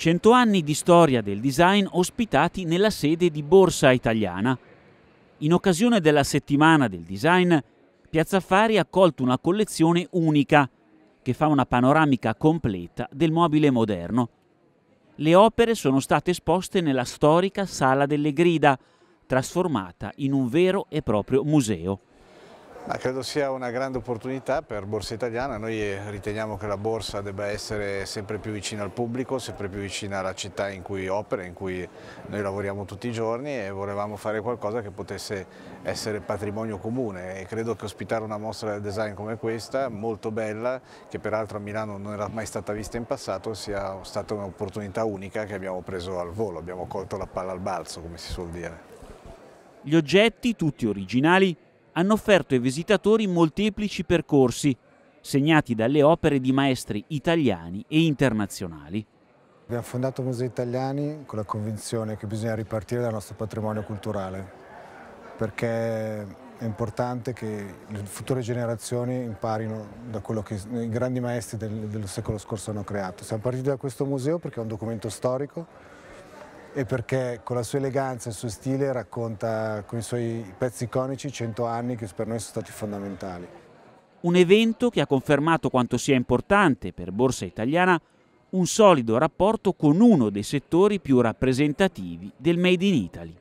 100 anni di storia del design ospitati nella sede di Borsa Italiana. In occasione della settimana del design, Piazza Affari ha accolto una collezione unica che fa una panoramica completa del mobile moderno. Le opere sono state esposte nella storica Sala delle Grida, trasformata in un vero e proprio museo. Ma credo sia una grande opportunità per Borsa Italiana, noi eh, riteniamo che la Borsa debba essere sempre più vicina al pubblico, sempre più vicina alla città in cui opera, in cui noi lavoriamo tutti i giorni e volevamo fare qualcosa che potesse essere patrimonio comune e credo che ospitare una mostra del design come questa, molto bella, che peraltro a Milano non era mai stata vista in passato, sia stata un'opportunità unica che abbiamo preso al volo, abbiamo colto la palla al balzo come si suol dire. Gli oggetti, tutti originali, hanno offerto ai visitatori molteplici percorsi, segnati dalle opere di maestri italiani e internazionali. Abbiamo fondato Musei Italiani con la convinzione che bisogna ripartire dal nostro patrimonio culturale, perché è importante che le future generazioni imparino da quello che i grandi maestri del, del secolo scorso hanno creato. Siamo partiti da questo museo perché è un documento storico e perché con la sua eleganza e il suo stile racconta con i suoi pezzi iconici 100 anni che per noi sono stati fondamentali. Un evento che ha confermato quanto sia importante per Borsa Italiana un solido rapporto con uno dei settori più rappresentativi del Made in Italy.